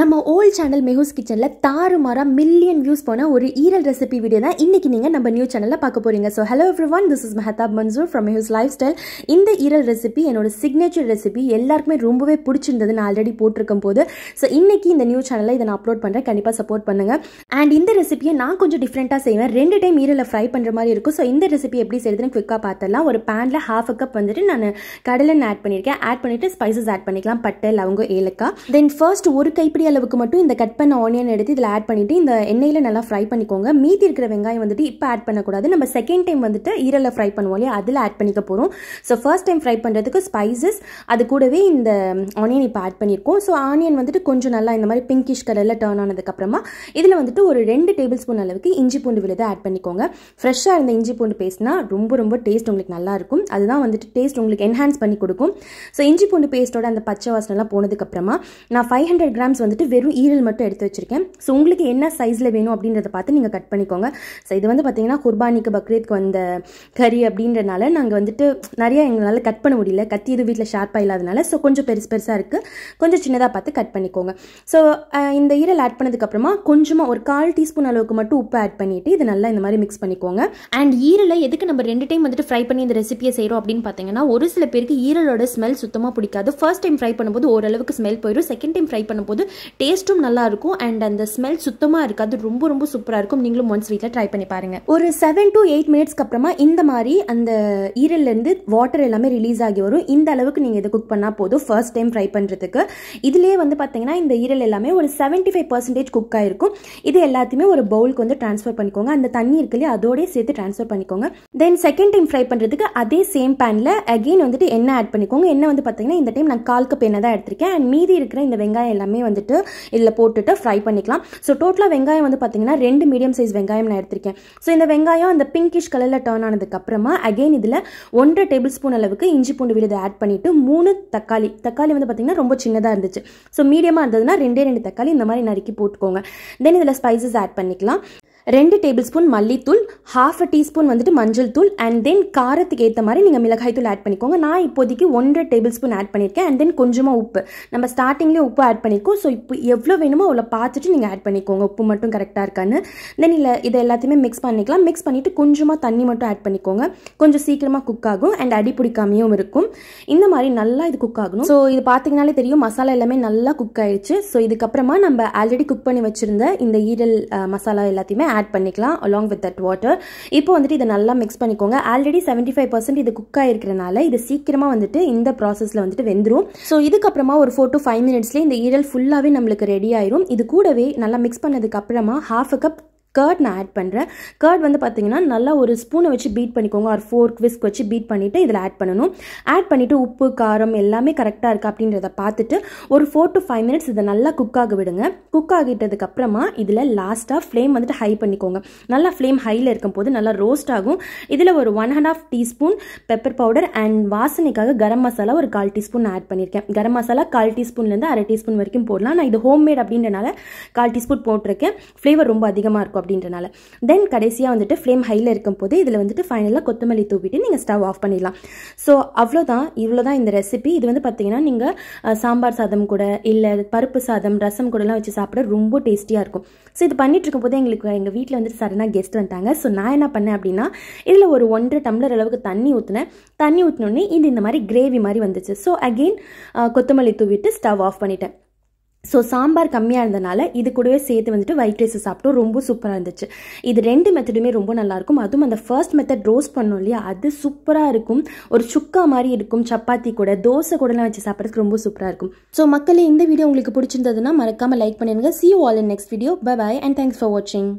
நம்ம old channel மெஹூஸ் கிச்சனில் தாறுமாறாக மில்லியன் வியூஸ் போன ஒரு ஈரல் ரெசிபி வீடியோ தான் இன்றைக்கி நீங்கள் நம்ம நியூ சேனலில் பார்க்க போகிறீங்க so hello everyone this is Mehtab Mansoor from Mehus lifestyle இந்த ஈரல் ரெசிபி என்னோட சிக்னேச்சர் ரெசிபி எல்லாருக்குமே ரொம்பவே பிடிச்சிருந்தது நான் ஆல்ரெடி போட்டிருக்கும் போது ஸோ இன்றைக்கி இந்த நியூ சேனலில் இதை நான் அப்லோட் பண்ணுறேன் கண்டிப்பாக சப்போர்ட் பண்ணுங்கள் அண்ட் இந்த ரெசிபியை நான் கொஞ்சம் டிஃப்ரெண்ட்டாக செய்வேன் ரெண்டு டைம் ஈரலில் ஃப்ரை பண்ணுற மாதிரி இருக்கும் ஸோ இந்த ரெசிபி எப்படி செய்யுதுன்னு குவிக்காக பார்த்துடலாம் ஒரு பேனில் ஹாஃப் அ கப் வந்துட்டு நான் கடலை ஆட் பண்ணியிருக்கேன் ஆட் பண்ணிவிட்டு ஸ்பைசஸ் ஆட் பண்ணிக்கலாம் பட்டை லவங்கோ ஏலக்காய் தென் ஃபர்ஸ்ட் ஒரு கைப்பிடி கைப்பிடி அளவுக்கு மட்டும் இந்த கட் பண்ண ஆனியன் எடுத்து இதில் ஆட் பண்ணிவிட்டு இந்த எண்ணெயில் நல்லா ஃப்ரை பண்ணிக்கோங்க மீதி இருக்கிற வெங்காயம் வந்துட்டு இப்போ ஆட் பண்ணக்கூடாது நம்ம செகண்ட் டைம் வந்துட்டு ஈரலில் ஃப்ரை பண்ணுவோம் இல்லையா அதில் ஆட் பண்ணிக்க போகிறோம் ஸோ ஃபர்ஸ்ட் டைம் ஃப்ரை பண்ணுறதுக்கு ஸ்பைசஸ் அது கூடவே இந்த ஆனியன் இப்போ ஆட் பண்ணியிருக்கோம் ஸோ ஆனியன் வந்துட்டு கொஞ்சம் நல்லா இந்த மாதிரி பிங்கிஷ் கலரில் டேர்ன் ஆனதுக்கப்புறமா இதில் வந்துட்டு ஒரு ரெண்டு டேபிள் ஸ்பூன் அளவுக்கு இஞ்சி பூண்டு விழுதை ஆட் பண்ணிக்கோங்க ஃப்ரெஷ்ஷாக இருந்த இஞ்சி பூண்டு பேஸ்ட்னா ரொம்ப ரொம்ப டேஸ்ட் உங்களுக்கு நல்லாயிருக்கும் அதுதான் வந்துட்டு டேஸ்ட் உங்களுக்கு என்ஹான்ஸ் பண்ணி கொடுக்கும் ஸோ இஞ்சி பூண்டு பேஸ்ட்டோட அந்த பச்சை வாசனைலாம் போனதுக்கப்புறமா நான் ஃபைவ் ஹண்ட்ரட் கிராம்ஸ் வந்து வந்துட்டு வெறும் ஈரல் மட்டும் எடுத்து வச்சிருக்கேன் ஸோ உங்களுக்கு என்ன சைஸில் வேணும் அப்படின்றத பார்த்து நீங்கள் கட் பண்ணிக்கோங்க ஸோ இது வந்து பார்த்தீங்கன்னா குர்பானிக்கு பக்ரீத்க்கு வந்த கறி அப்படின்றனால நாங்கள் வந்துட்டு நிறையா எங்களால் கட் பண்ண முடியல கத்தி எதுவும் வீட்டில் ஷார்ப்பாக இல்லாதனால ஸோ கொஞ்சம் பெருசு பெருசாக இருக்குது கொஞ்சம் சின்னதாக பார்த்து கட் பண்ணிக்கோங்க ஸோ இந்த ஈரல் ஆட் பண்ணதுக்கப்புறமா கொஞ்சமாக ஒரு கால் டீஸ்பூன் அளவுக்கு மட்டும் உப்பு ஆட் பண்ணிவிட்டு இது நல்லா இந்த மாதிரி மிக்ஸ் பண்ணிக்கோங்க அண்ட் ஈரலை எதுக்கு நம்ம ரெண்டு டைம் வந்துட்டு ஃப்ரை பண்ணி இந்த ரெசிபியை செய்கிறோம் அப்படின்னு பார்த்தீங்கன்னா ஒரு சில பேருக்கு ஈரலோட ஸ்மெல் சுத்தமாக பிடிக்காது ஃபர்ஸ்ட் டைம் ஃப்ரை பண்ணும்போது ஓரளவுக்கு ஸ்மெல் போயிடும் செகண்ட் டைம் ஃப்ரை பண்ணும்போது டேஸ்ட்டும் நல்லா இருக்கும் அண்ட் அந்த ஸ்மெல் சுத்தமாக இருக்காது ரொம்ப ரொம்ப சூப்பராக இருக்கும் நீங்களும் ஒன்ஸ் வீட்டில் ட்ரை பண்ணி பாருங்கள் ஒரு செவன் டு எயிட் மினிட்ஸ்க்கு அப்புறமா இந்த மாதிரி அந்த ஈரல்லேருந்து வாட்டர் எல்லாமே ரிலீஸ் ஆகி வரும் இந்த அளவுக்கு நீங்கள் இதை குக் பண்ணால் போதும் ஃபர்ஸ்ட் டைம் ட்ரை பண்ணுறதுக்கு இதிலே வந்து பார்த்தீங்கன்னா இந்த ஈரல் எல்லாமே ஒரு செவன்ட்டி ஃபைவ் பர்சன்டேஜ் குக் ஆகிருக்கும் இது எல்லாத்தையுமே ஒரு பவுலுக்கு வந்து ட்ரான்ஸ்ஃபர் பண்ணிக்கோங்க அந்த தண்ணி இருக்குல்லே அதோடய சேர்த்து ட்ரான்ஸ்ஃபர் பண்ணிக்கோங்க தென் செகண்ட் டைம் ஃப்ரை பண்ணுறதுக்கு அதே சேம் பேனில் அகெயின் வந்துட்டு எண்ணெய் ஆட் பண்ணிக்கோங்க எண்ணெய் வந்து பார்த்தீங்கன்னா இந்த டைம் நான் கால் கப் எண்ணெய் தான் எடுத்திருக்கேன் அண்ட் மீதி இருக்கிற இந்த வெங்காயம் எல்லாமே வந்துட்டு வந்துட்டு இதில் போட்டுட்டு ஃப்ரை பண்ணிக்கலாம் ஸோ டோட்டலாக வெங்காயம் வந்து பார்த்தீங்கன்னா ரெண்டு மீடியம் சைஸ் வெங்காயம் நான் எடுத்திருக்கேன் ஸோ இந்த வெங்காயம் அந்த பிங்கிஷ் கலரில் டர்ன் ஆனதுக்கப்புறமா அகைன் இதில் ஒன்றரை டேபிள் ஸ்பூன் அளவுக்கு இஞ்சி பூண்டு விழுதை ஆட் பண்ணிவிட்டு மூணு தக்காளி தக்காளி வந்து பார்த்தீங்கன்னா ரொம்ப சின்னதாக இருந்துச்சு ஸோ மீடியமாக இருந்ததுன்னா ரெண்டே ரெண்டு தக்காளி இந்த மாதிரி நறுக்கி போட்டுக்கோங்க தென் இதில் ஸ்பைசஸ் ஆட் பண்ணிக்கலாம் ரெண்டு டேபிள் ஸ்பூன் மல்லித்தூள் ஹாஃப் அ டீஸ்பூன் வந்துட்டு மஞ்சள் தூள் அண்ட் தென் காரத்துக்கு ஏற்ற மாதிரி நீங்கள் மிளகாய் தூள் ஆட் பண்ணிக்கோங்க நான் இப்போதைக்கு ஒன்றரை டேபிள் ஸ்பூன் ஆட் பண்ணியிருக்கேன் அண்ட் தென் கொஞ்சமாக உப்பு நம்ம ஸ்டார்டிங்லேயே உப்பு ஆட் பண்ணிக்கோ ஸோ இப்போ எவ்வளோ வேணுமோ அவ்வளோ பார்த்துட்டு நீங்கள் ஆட் பண்ணிக்கோங்க உப்பு மட்டும் கரெக்டாக இருக்கான்னு தென் இல்லை இதை எல்லாத்தையுமே மிக்ஸ் பண்ணிக்கலாம் மிக்ஸ் பண்ணிவிட்டு கொஞ்சமாக தண்ணி மட்டும் ஆட் பண்ணிக்கோங்க கொஞ்சம் சீக்கிரமாக குக் ஆகும் அண்ட் அடி பிடிக்காமையும் இருக்கும் இந்த மாதிரி நல்லா இது குக் ஆகணும் ஸோ இது பார்த்தீங்கனாலே தெரியும் மசாலா எல்லாமே நல்லா குக் ஆயிடுச்சு ஸோ இதுக்கப்புறமா நம்ம ஆல்ரெடி குக் பண்ணி வச்சுருந்த இந்த ஈரல் மசாலா எல்லாத்தையுமே ஆட் பண்ணிக்கலாம் அலாங் வித் தட் வாட்டர் இப்போ வந்துட்டு இதை நல்லா மிக்ஸ் பண்ணிக்கோங்க ஆல்ரெடி செவன்ட்டி ஃபைவ் பர்சன்ட் இது குக் ஆகிருக்கிறனால இது சீக்கிரமாக வந்துட்டு இந்த ப்ராசஸில் வந்துட்டு வெந்துடும் ஸோ இதுக்கப்புறமா ஒரு ஃபோர் டு ஃபைவ் மினிட்ஸ்லேயே இந்த ஈரல் ஃபுல்லாகவே நம்மளுக்கு ரெடி ஆயிரும் இது கூடவே நல்லா மிக்ஸ் பண்ணதுக்கப்புறமா ஹாஃப் அ கப் கர்ட் நான் ஆட் பண்ணுறேன் கர்ட் வந்து பார்த்தீங்கன்னா நல்லா ஒரு ஸ்பூனை வச்சு பீட் பண்ணிக்கோங்க ஒரு ஃபோர்க் விஸ்க் வச்சு பீட் பண்ணிவிட்டு இதில் ஆட் பண்ணணும் ஆட் பண்ணிவிட்டு உப்பு காரம் எல்லாமே கரெக்டாக இருக்குது அப்படின்றத பார்த்துட்டு ஒரு ஃபோர் டு ஃபைவ் மினிட்ஸ் இதை நல்லா குக் ஆக விடுங்க குக் ஆகிட்டதுக்கப்புறமா இதில் லாஸ்ட்டாக ஃப்ளேம் வந்துட்டு ஹை பண்ணிக்கோங்க நல்லா ஃப்ளேம் ஹையில் இருக்கும் போது நல்லா ரோஸ்ட் ஆகும் இதில் ஒரு one and half teaspoon pepper powder and வாசனைக்காக கரம் மசாலா ஒரு கால் டீஸ்பூன் ஆட் பண்ணியிருக்கேன் கரம் மசாலா கால் டீஸ்பூன்லேருந்து அரை டீஸ்பூன் வரைக்கும் போடலாம் நான் இது ஹோம்மேட் அப்படின்றனால கால் டீஸ்பூன் போட்டிருக்கேன் ஃப்ளேவர் ரொம்ப அதிகமாக இருக்கும் அப்படின்றனால தென் கடைசியாக வந்துட்டு ஃப்ளேம் ஹையில் இருக்கும் போது இதில் வந்துட்டு ஃபைனலாக கொத்தமல்லி தூவிட்டு நீங்கள் ஸ்டவ் ஆஃப் பண்ணிடலாம் ஸோ அவ்வளோதான் இவ்வளோ தான் இந்த ரெசிபி இது வந்து பார்த்தீங்கன்னா நீங்கள் சாம்பார் சாதம் கூட இல்லை பருப்பு சாதம் ரசம் கூடலாம் வச்சு சாப்பிட ரொம்ப டேஸ்டியாக இருக்கும் ஸோ இது பண்ணிட்டு போது எங்களுக்கு எங்கள் வீட்டில் வந்துட்டு சடனாக கெஸ்ட் வந்துட்டாங்க ஸோ நான் என்ன பண்ணேன் அப்படின்னா இதில் ஒரு ஒன்றரை டம்ளர் அளவுக்கு தண்ணி ஊற்றினேன் தண்ணி ஊற்றினோடனே இது இந்த மாதிரி கிரேவி மாதிரி வந்துச்சு ஸோ அகெயின் கொத்தமல்லி தூவிட்டு ஸ்டவ் ஆஃப் பண்ணிட்டேன் ஸோ சாம்பார் கம்மியாக இருந்தனால இது கூடவே சேர்த்து வந்துட்டு ஒயிட் ரைஸ் சாப்பிட்டோம் ரொம்ப சூப்பராக இருந்துச்சு இது ரெண்டு மெத்தடுமே ரொம்ப நல்லாயிருக்கும் அதுவும் அந்த ஃபர்ஸ்ட் மெத்தட் ரோஸ்ட் பண்ணோம் இல்லையா அது சூப்பராக இருக்கும் ஒரு சுக்கா மாதிரி இருக்கும் சப்பாத்தி கூட தோசை கூடலாம் வச்சு சாப்பிட்றதுக்கு ரொம்ப சூப்பராக இருக்கும் ஸோ மக்களே இந்த வீடியோ உங்களுக்கு பிடிச்சிருந்ததுன்னா மறக்காமல் லைக் பண்ணிடுங்க see all in next video bye bye and thanks for வாட்சிங்